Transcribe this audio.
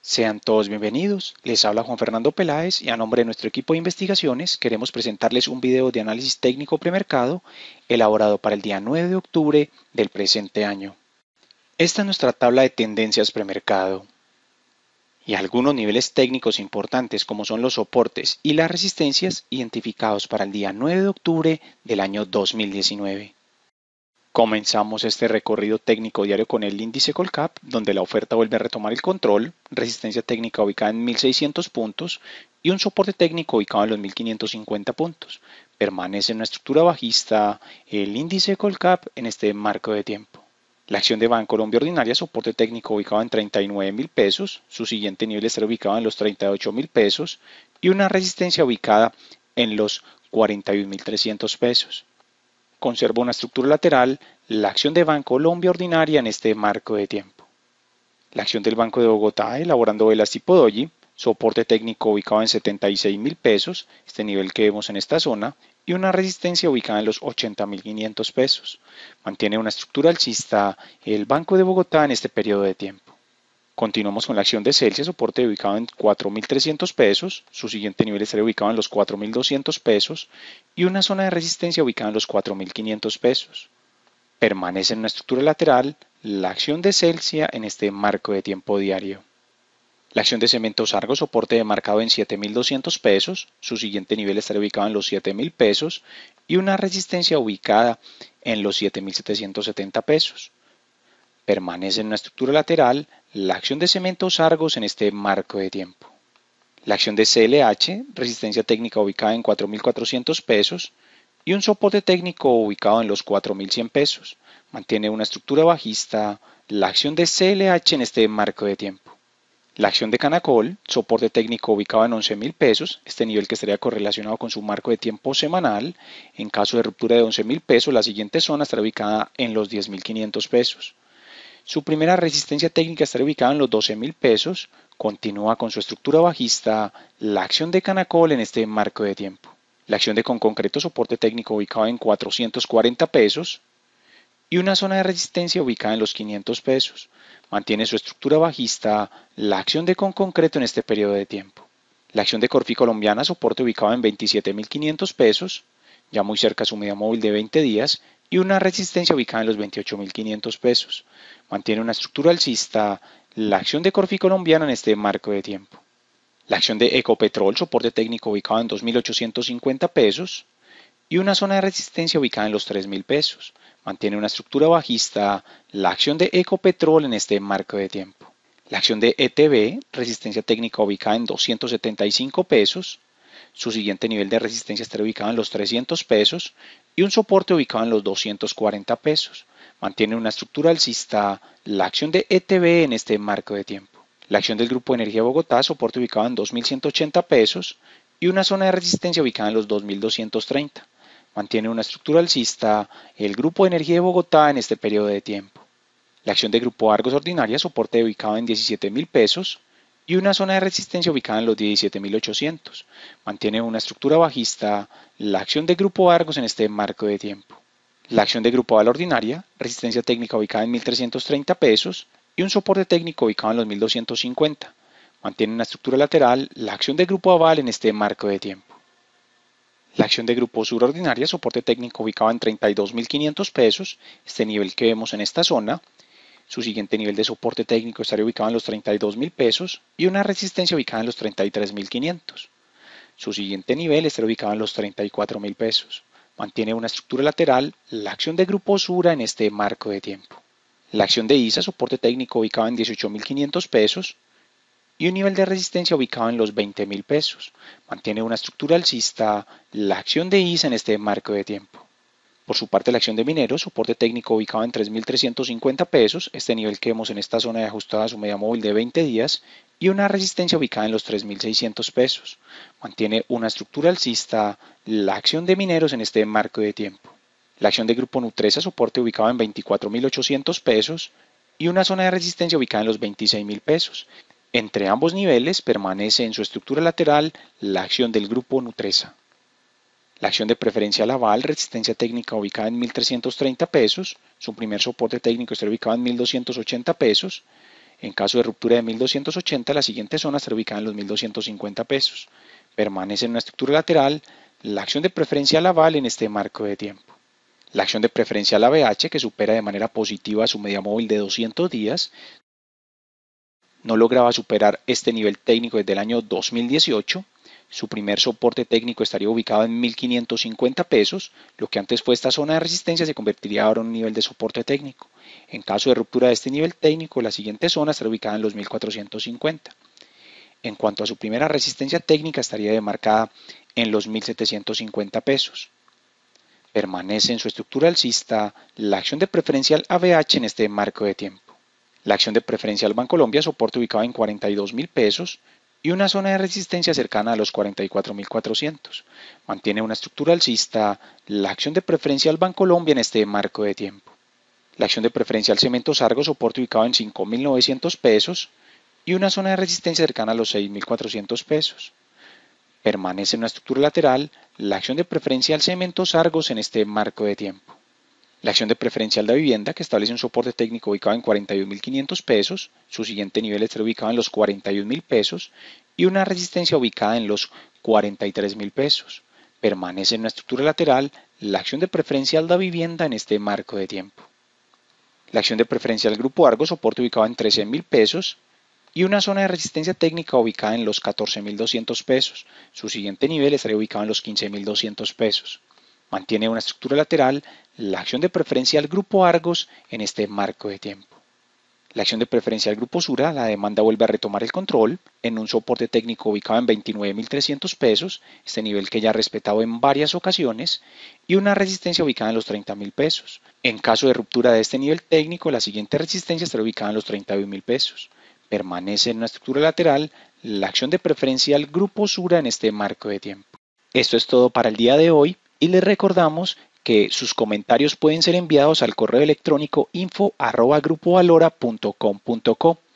Sean todos bienvenidos, les habla Juan Fernando Peláez y a nombre de nuestro equipo de investigaciones queremos presentarles un video de análisis técnico premercado elaborado para el día 9 de octubre del presente año. Esta es nuestra tabla de tendencias premercado y algunos niveles técnicos importantes como son los soportes y las resistencias identificados para el día 9 de octubre del año 2019. Comenzamos este recorrido técnico diario con el índice Colcap, donde la oferta vuelve a retomar el control, resistencia técnica ubicada en 1600 puntos y un soporte técnico ubicado en los 1550 puntos. Permanece en una estructura bajista el índice Colcap en este marco de tiempo. La acción de Banco Colombia Ordinaria, soporte técnico ubicado en 39,000 pesos, su siguiente nivel estará ubicado en los 38,000 pesos y una resistencia ubicada en los 41.300 pesos. Conserva una estructura lateral, la acción de Banco Colombia ordinaria en este marco de tiempo. La acción del Banco de Bogotá, elaborando velas tipo doji, soporte técnico ubicado en 76 mil pesos, este nivel que vemos en esta zona, y una resistencia ubicada en los mil 500 pesos. Mantiene una estructura alcista el Banco de Bogotá en este periodo de tiempo. Continuamos con la acción de Celsius, soporte ubicado en 4.300 pesos, su siguiente nivel estará ubicado en los 4.200 pesos y una zona de resistencia ubicada en los 4.500 pesos. Permanece en una estructura lateral la acción de Celsius en este marco de tiempo diario. La acción de cementos Argos, soporte marcado en 7.200 pesos, su siguiente nivel estará ubicado en los 7.000 pesos y una resistencia ubicada en los 7.770 pesos. Permanece en una estructura lateral la acción de cementos Argos en este marco de tiempo. La acción de CLH, resistencia técnica ubicada en 4.400 pesos, y un soporte técnico ubicado en los 4.100 pesos. Mantiene una estructura bajista la acción de CLH en este marco de tiempo. La acción de Canacol, soporte técnico ubicado en 11.000 pesos, este nivel que estaría correlacionado con su marco de tiempo semanal. En caso de ruptura de 11.000 pesos, la siguiente zona estará ubicada en los 10.500 pesos. Su primera resistencia técnica está ubicada en los 12,000 pesos. Continúa con su estructura bajista la acción de Canacol en este marco de tiempo. La acción de con concreto soporte técnico ubicado en 440 pesos y una zona de resistencia ubicada en los 500 pesos. Mantiene su estructura bajista la acción de con concreto en este periodo de tiempo. La acción de Corfi colombiana soporte ubicado en 27.500 pesos, ya muy cerca a su media móvil de 20 días, y una resistencia ubicada en los 28.500 pesos mantiene una estructura alcista la acción de Corfi colombiana en este marco de tiempo. La acción de Ecopetrol, soporte técnico ubicado en 2.850 pesos, y una zona de resistencia ubicada en los 3.000 pesos. Mantiene una estructura bajista la acción de Ecopetrol en este marco de tiempo. La acción de ETB, resistencia técnica ubicada en 275 pesos. Su siguiente nivel de resistencia estará ubicado en los 300 pesos y un soporte ubicado en los 240 pesos mantiene una estructura alcista la acción de ETB en este marco de tiempo. La acción del Grupo de Energía Bogotá, soporte ubicado en 2.180 pesos y una zona de resistencia ubicada en los 2.230. Mantiene una estructura alcista el Grupo de Energía de Bogotá en este periodo de tiempo. La acción de Grupo Argos Ordinaria, soporte ubicado en 17.000 pesos y una zona de resistencia ubicada en los 17.800. Mantiene una estructura bajista la acción de Grupo Argos en este marco de tiempo la acción de Grupo Aval ordinaria, resistencia técnica ubicada en 1.330 pesos y un soporte técnico ubicado en los 1.250. Mantiene una estructura lateral la acción de grupo aval en este marco de tiempo. La acción de grupo sur ordinaria, soporte técnico ubicado en 32.500 pesos, este nivel que vemos en esta zona. Su siguiente nivel de soporte técnico estaría ubicado en los 32.000 pesos y una resistencia ubicada en los 33.500. Su siguiente nivel estaría ubicado en los 34.000 pesos. Mantiene una estructura lateral, la acción de grupo en este marco de tiempo. La acción de ISA, soporte técnico, ubicado en 18.500 pesos y un nivel de resistencia ubicado en los 20.000 pesos. Mantiene una estructura alcista, la acción de ISA en este marco de tiempo. Por su parte, la acción de mineros, soporte técnico ubicado en 3.350 pesos, este nivel que vemos en esta zona de ajustada a su media móvil de 20 días y una resistencia ubicada en los 3.600 pesos. Mantiene una estructura alcista la acción de mineros en este marco de tiempo. La acción de Grupo Nutresa soporte ubicado en 24.800 pesos y una zona de resistencia ubicada en los 26.000 pesos. Entre ambos niveles permanece en su estructura lateral la acción del Grupo Nutresa. La acción de preferencia Laval, resistencia técnica ubicada en 1.330 pesos, su primer soporte técnico está ubicado en 1.280 pesos en caso de ruptura de 1280, la siguiente zona estará ubicada en los 1250 pesos. Permanece en una estructura lateral la acción de preferencia Laval la en este marco de tiempo. La acción de preferencia a la BH, que supera de manera positiva su media móvil de 200 días, no lograba superar este nivel técnico desde el año 2018. Su primer soporte técnico estaría ubicado en 1550 pesos, lo que antes fue esta zona de resistencia se convertiría ahora en un nivel de soporte técnico. En caso de ruptura de este nivel técnico, la siguiente zona estará ubicada en los 1450. En cuanto a su primera resistencia técnica, estaría demarcada en los 1750 pesos. Permanece en su estructura alcista la acción de preferencial ABH en este marco de tiempo. La acción de preferencial Bancolombia soporte ubicado en $42,000 pesos y una zona de resistencia cercana a los 44.400. Mantiene una estructura alcista la acción de preferencial Bancolombia en este marco de tiempo la acción de preferencia al cemento Sargos soporte ubicado en 5.900 pesos y una zona de resistencia cercana a los 6.400 pesos. Permanece en una estructura lateral la acción de preferencia al cemento Sargos en este marco de tiempo. La acción de preferencia al de vivienda, que establece un soporte técnico ubicado en 41.500 pesos, su siguiente nivel está ubicado en los 41.000 pesos y una resistencia ubicada en los 43.000 pesos. Permanece en una estructura lateral la acción de preferencia al de vivienda en este marco de tiempo. La acción de preferencia del Grupo Argos, soporte ubicado en $13,000 pesos y una zona de resistencia técnica ubicada en los 14.200 pesos. Su siguiente nivel estaría ubicado en los 15.200 pesos. Mantiene una estructura lateral la acción de preferencia del grupo Argos en este marco de tiempo. La acción de preferencia del grupo Sura, la demanda vuelve a retomar el control en un soporte técnico ubicado en 29.300 pesos, este nivel que ya ha respetado en varias ocasiones, y una resistencia ubicada en los 30.000 pesos. En caso de ruptura de este nivel técnico, la siguiente resistencia estará ubicada en los 31 mil pesos. Permanece en una estructura lateral la acción de preferencia al grupo Sura en este marco de tiempo. Esto es todo para el día de hoy y les recordamos que sus comentarios pueden ser enviados al correo electrónico info.grupovalora.com.co.